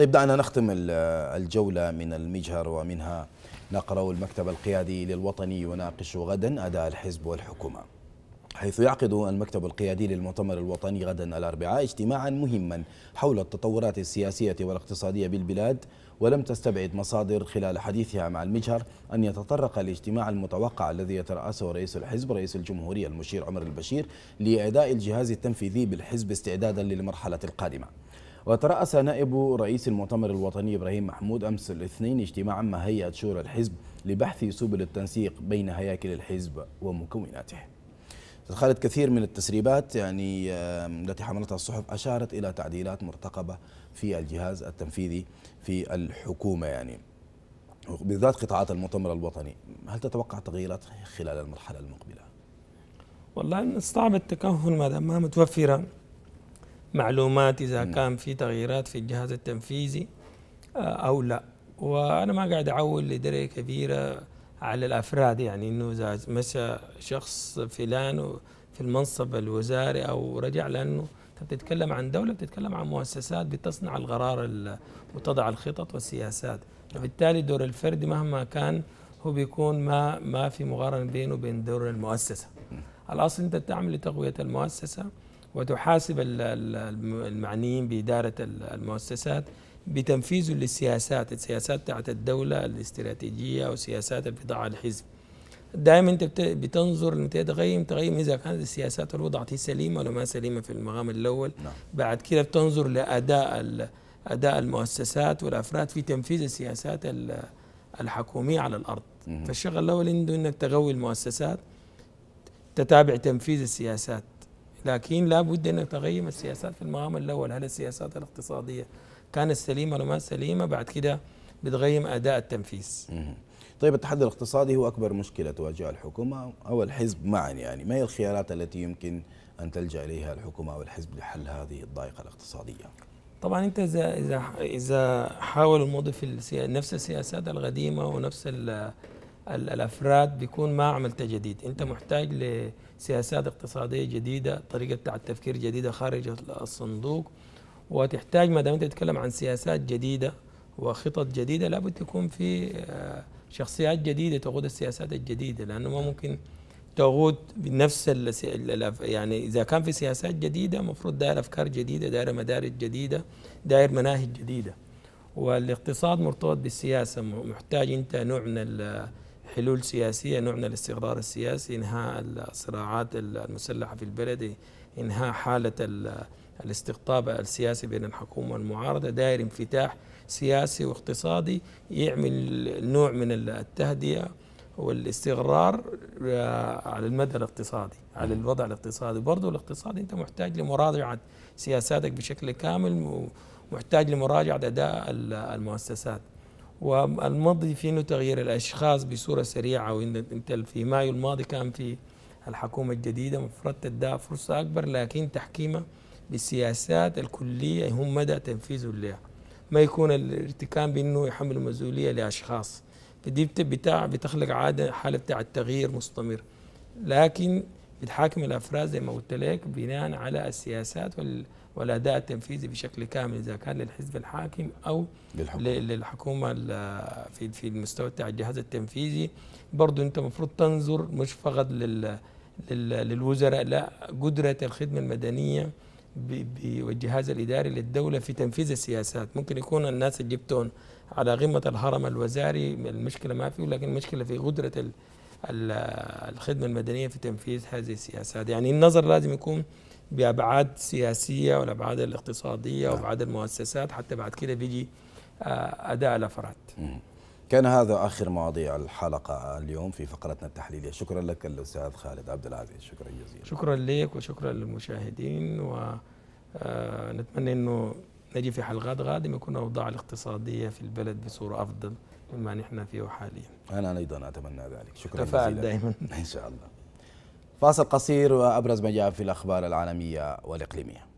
طيب دعنا نختم الجولة من المجهر ومنها نقرأ المكتب القيادي للوطني يناقش غدا أداء الحزب والحكومة حيث يعقد المكتب القيادي للمؤتمر الوطني غدا الأربعاء اجتماعا مهما حول التطورات السياسية والاقتصادية بالبلاد ولم تستبعد مصادر خلال حديثها مع المجهر أن يتطرق الاجتماع المتوقع الذي يترأسه رئيس الحزب رئيس الجمهورية المشير عمر البشير لإعداء الجهاز التنفيذي بالحزب استعدادا للمرحلة القادمة وترأس نائب رئيس المؤتمر الوطني إبراهيم محمود أمس الاثنين اجتماعا مع هيئة شورى الحزب لبحث سبل التنسيق بين هياكل الحزب ومكوناته تدخلت كثير من التسريبات يعني التي حملتها الصحف أشارت إلى تعديلات مرتقبة في الجهاز التنفيذي في الحكومة يعني بالذات قطاعات المؤتمر الوطني هل تتوقع تغييرات خلال المرحلة المقبلة؟ والله الصعب التكهن ما دام ما متوفرة معلومات اذا م. كان في تغييرات في الجهاز التنفيذي آه، او لا وانا ما قاعد اعول لدرجه كبيره على الافراد يعني انه اذا مشى شخص فلان في المنصب الوزاري او رجع لانه انت بتتكلم عن دوله بتتكلم عن مؤسسات بتصنع القرار وتضع الخطط والسياسات فبالتالي دور الفرد مهما كان هو بيكون ما ما في مقارنه بينه وبين دور المؤسسه الاصل انت تعمل لتقويه المؤسسه وتحاسب المعنيين بإدارة المؤسسات بتنفيذ للسياسات السياسات تاعت الدولة الاستراتيجية وسياسات البضاعة الحزب دائما انت بتنظر انت تغيم تغيم اذا كانت السياسات الوضع هي سليمه ولا ما سليمه في المقام الاول نعم. بعد كده بتنظر لاداء اداء المؤسسات والافراد في تنفيذ السياسات الحكوميه على الارض مم. فالشغل الاول عنده انك تغوي المؤسسات تتابع تنفيذ السياسات لكن لا بد أن نتغير السياسات في المقام الأول هل السياسات الاقتصادية كانت سليمة ولا ما سليمة بعد كده بتغيم أداء التنفيذ طيب التحدي الاقتصادي هو أكبر مشكلة تواجه الحكومة أو الحزب معا يعني ما هي الخيارات التي يمكن أن تلجأ إليها الحكومة أو الحزب لحل هذه الضائقة الاقتصادية طبعا انت اذا اذا اذا حاول الموضوع في نفس السياسات القديمه ونفس الافراد بيكون ما عملت تجديد انت محتاج لسياسات اقتصاديه جديده طريقه بتاع التفكير جديده خارج الصندوق وتحتاج ما دام انت تتكلم عن سياسات جديده وخطط جديده لابد تكون في آه، شخصيات جديده تقود السياسات الجديده لانه ما ممكن تقود بنفس يعني اذا كان في سياسات جديده المفروض داير افكار جديده داير مدارج جديده داير مناهج جديده والاقتصاد مرتبط بالسياسه محتاج انت نوع من حلول سياسية نوع من الاستقرار السياسي إنهاء الصراعات المسلحة في البلد إنهاء حالة الاستقطاب السياسي بين الحكومة والمعارضة داير انفتاح سياسي واقتصادي يعمل نوع من التهدئة والاستقرار آه، على المدى الاقتصادي على الوضع الاقتصادي برضه الاقتصاد انت محتاج لمراجعه سياساتك بشكل كامل ومحتاج لمراجعه اداء المؤسسات والمضي فيه انه تغيير الاشخاص بصوره سريعه وانت في مايو الماضي كان في الحكومه الجديده مفروض تداها فرصه اكبر لكن تحكيمها بالسياسات الكليه هم مدى تنفيذه لها ما يكون الارتكام بانه يحملوا المسؤوليه لاشخاص فدي بتاع بتخلق عاده حاله بتاع التغيير مستمر لكن بتحاكم الافراد زي ما قلت لك بناء على السياسات وال والاداء التنفيذي بشكل كامل اذا كان للحزب الحاكم او للحكومه, للحكومة في في المستوى بتاع الجهاز التنفيذي برضه انت المفروض تنظر مش فقط لل للوزراء لا قدره الخدمه المدنيه والجهاز الاداري للدوله في تنفيذ السياسات ممكن يكون الناس اللي جبتهم على قمه الهرم الوزاري المشكله ما فيه لكن المشكله في قدره الخدمة المدنية في تنفيذ هذه السياسات يعني النظر لازم يكون بأبعاد سياسية والأبعاد الاقتصادية نعم. وأبعاد المؤسسات حتى بعد كده بيجي آه، أداء الأفراد كان هذا آخر مواضيع الحلقة اليوم في فقرتنا التحليلية شكرا لك الأستاذ خالد عبد العزيز شكرا جزيلا شكرا لك وشكرا للمشاهدين ونتمنى آه، أنه نجي في حلقات قادمة يكون الأوضاع الاقتصادية في البلد بصورة أفضل مما نحن فيه حاليا أنا أيضا أتمنى ذلك شكرا جزيلا دائما إن شاء الله فاصل قصير وأبرز ما جاء في الأخبار العالمية والإقليمية